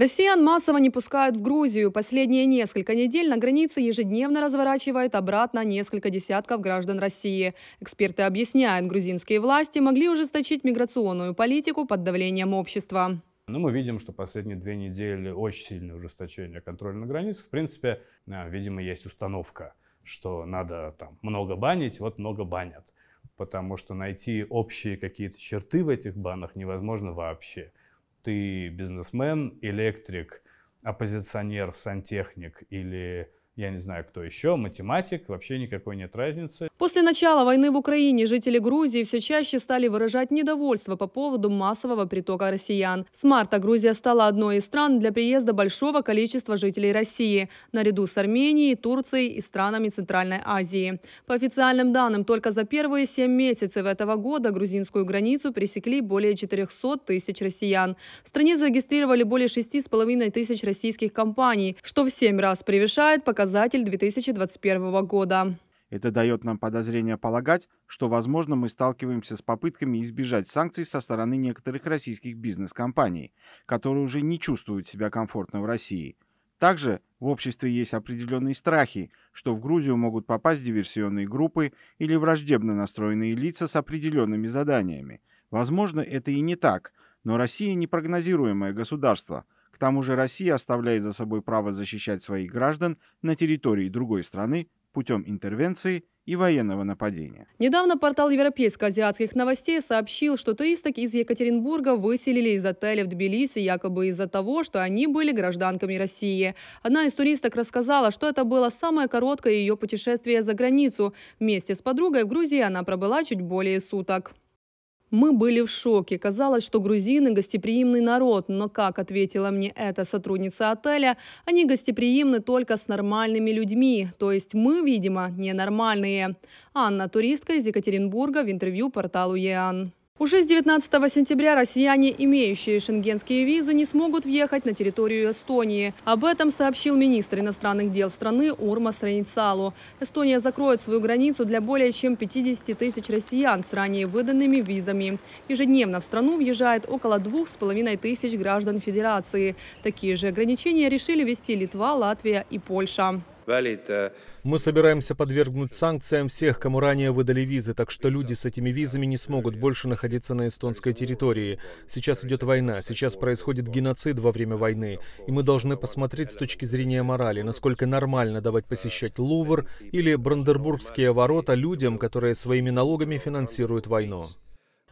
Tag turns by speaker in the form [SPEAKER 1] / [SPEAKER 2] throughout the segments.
[SPEAKER 1] Россиян массово не пускают в Грузию. Последние несколько недель на границе ежедневно разворачивает обратно несколько десятков граждан России. Эксперты объясняют, грузинские власти могли ужесточить миграционную политику под давлением общества.
[SPEAKER 2] Но ну, мы видим, что последние две недели очень сильное ужесточение контроля на границах. В принципе, э, видимо, есть установка, что надо там много банить, вот много банят. Потому что найти общие какие-то черты в этих банах невозможно вообще ты бизнесмен, электрик, оппозиционер, сантехник или я не знаю кто еще, математик, вообще никакой нет разницы.
[SPEAKER 1] После начала войны в Украине жители Грузии все чаще стали выражать недовольство по поводу массового притока россиян. С марта Грузия стала одной из стран для приезда большого количества жителей России, наряду с Арменией, Турцией и странами Центральной Азии. По официальным данным, только за первые семь месяцев этого года грузинскую границу пресекли более 400 тысяч россиян. В стране зарегистрировали более 6,5 тысяч российских компаний, что в семь раз превышает показатель 2021 года.
[SPEAKER 2] Это дает нам подозрение полагать, что, возможно, мы сталкиваемся с попытками избежать санкций со стороны некоторых российских бизнес-компаний, которые уже не чувствуют себя комфортно в России. Также в обществе есть определенные страхи, что в Грузию могут попасть диверсионные группы или враждебно настроенные лица с определенными заданиями. Возможно, это и не так, но Россия непрогнозируемое государство. К тому же Россия оставляет за собой право защищать своих граждан на территории другой страны путем интервенции и военного нападения.
[SPEAKER 1] Недавно портал европейско-азиатских новостей сообщил, что туристок из Екатеринбурга выселили из отеля в Тбилиси якобы из-за того, что они были гражданками России. Одна из туристок рассказала, что это было самое короткое ее путешествие за границу. Вместе с подругой в Грузии она пробыла чуть более суток. Мы были в шоке. Казалось, что грузины – гостеприимный народ, но, как ответила мне эта сотрудница отеля, они гостеприимны только с нормальными людьми, то есть мы, видимо, ненормальные. Анна – туристка из Екатеринбурга в интервью порталу ЕАН. Уже с 19 сентября россияне, имеющие шенгенские визы, не смогут въехать на территорию Эстонии. Об этом сообщил министр иностранных дел страны Урмас Рейнцалу. Эстония закроет свою границу для более чем 50 тысяч россиян с ранее выданными визами. Ежедневно в страну въезжает около 2,5 тысяч граждан Федерации. Такие же ограничения решили вести Литва, Латвия и Польша.
[SPEAKER 3] Мы собираемся подвергнуть санкциям всех, кому ранее выдали визы, так что люди с этими визами не смогут больше находиться на эстонской территории. Сейчас идет война, сейчас происходит геноцид во время войны, и мы должны посмотреть с точки зрения морали, насколько нормально давать посещать Лувр или Брандербургские ворота людям, которые своими налогами финансируют войну.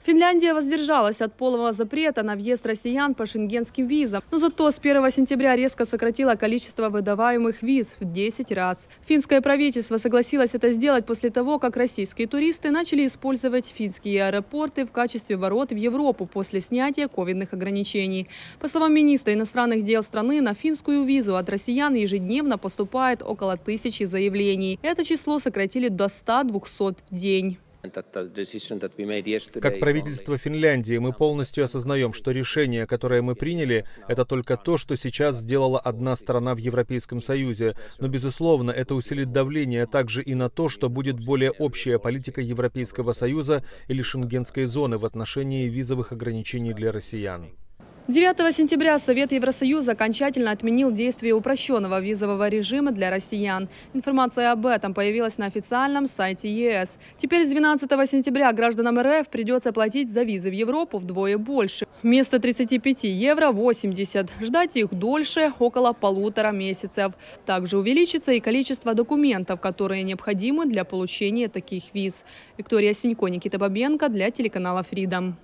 [SPEAKER 1] Финляндия воздержалась от полного запрета на въезд россиян по шенгенским визам, но зато с 1 сентября резко сократила количество выдаваемых виз в 10 раз. Финское правительство согласилось это сделать после того, как российские туристы начали использовать финские аэропорты в качестве ворот в Европу после снятия ковидных ограничений. По словам министра иностранных дел страны, на финскую визу от россиян ежедневно поступает около тысячи заявлений. Это число сократили до 100-200 в день.
[SPEAKER 3] Как правительство Финляндии мы полностью осознаем, что решение, которое мы приняли, это только то, что сейчас сделала одна страна в Европейском Союзе. Но, безусловно, это усилит давление также и на то, что будет более общая политика Европейского Союза или Шенгенской зоны в отношении визовых ограничений для россиян.
[SPEAKER 1] 9 сентября Совет Евросоюза окончательно отменил действие упрощенного визового режима для россиян. Информация об этом появилась на официальном сайте ЕС. Теперь с 12 сентября гражданам РФ придется платить за визы в Европу вдвое больше. Вместо 35 евро – 80. Ждать их дольше – около полутора месяцев. Также увеличится и количество документов, которые необходимы для получения таких виз. Виктория Синько, Никита Бабенко для телеканала Freedom.